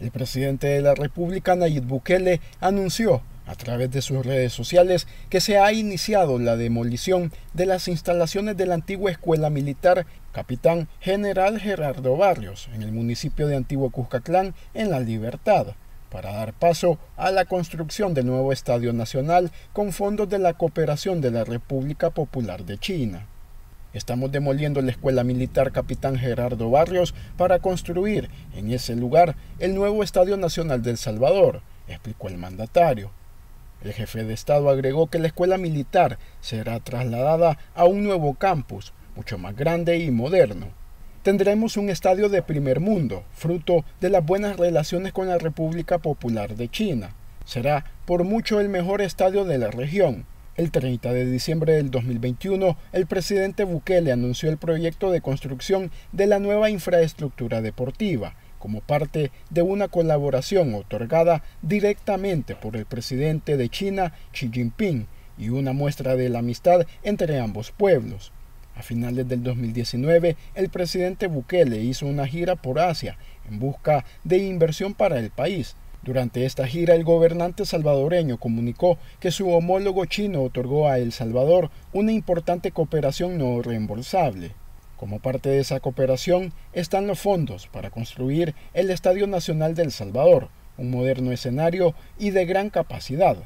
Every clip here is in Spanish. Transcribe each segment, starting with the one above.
El presidente de la República, Nayib Bukele, anunció a través de sus redes sociales que se ha iniciado la demolición de las instalaciones de la antigua escuela militar Capitán General Gerardo Barrios en el municipio de Antiguo Cuscatlán, en La Libertad, para dar paso a la construcción del nuevo Estadio Nacional con fondos de la Cooperación de la República Popular de China. Estamos demoliendo la Escuela Militar Capitán Gerardo Barrios para construir en ese lugar el nuevo Estadio Nacional del Salvador, explicó el mandatario. El jefe de Estado agregó que la escuela militar será trasladada a un nuevo campus, mucho más grande y moderno. Tendremos un estadio de primer mundo, fruto de las buenas relaciones con la República Popular de China. Será por mucho el mejor estadio de la región, el 30 de diciembre del 2021, el presidente Bukele anunció el proyecto de construcción de la nueva infraestructura deportiva, como parte de una colaboración otorgada directamente por el presidente de China, Xi Jinping, y una muestra de la amistad entre ambos pueblos. A finales del 2019, el presidente Bukele hizo una gira por Asia en busca de inversión para el país, durante esta gira, el gobernante salvadoreño comunicó que su homólogo chino otorgó a El Salvador una importante cooperación no reembolsable. Como parte de esa cooperación están los fondos para construir el Estadio Nacional del Salvador, un moderno escenario y de gran capacidad.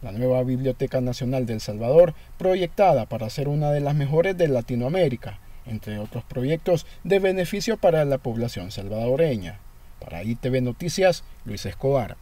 La nueva Biblioteca Nacional del Salvador, proyectada para ser una de las mejores de Latinoamérica, entre otros proyectos de beneficio para la población salvadoreña. Para ITV Noticias, Luis Escobar.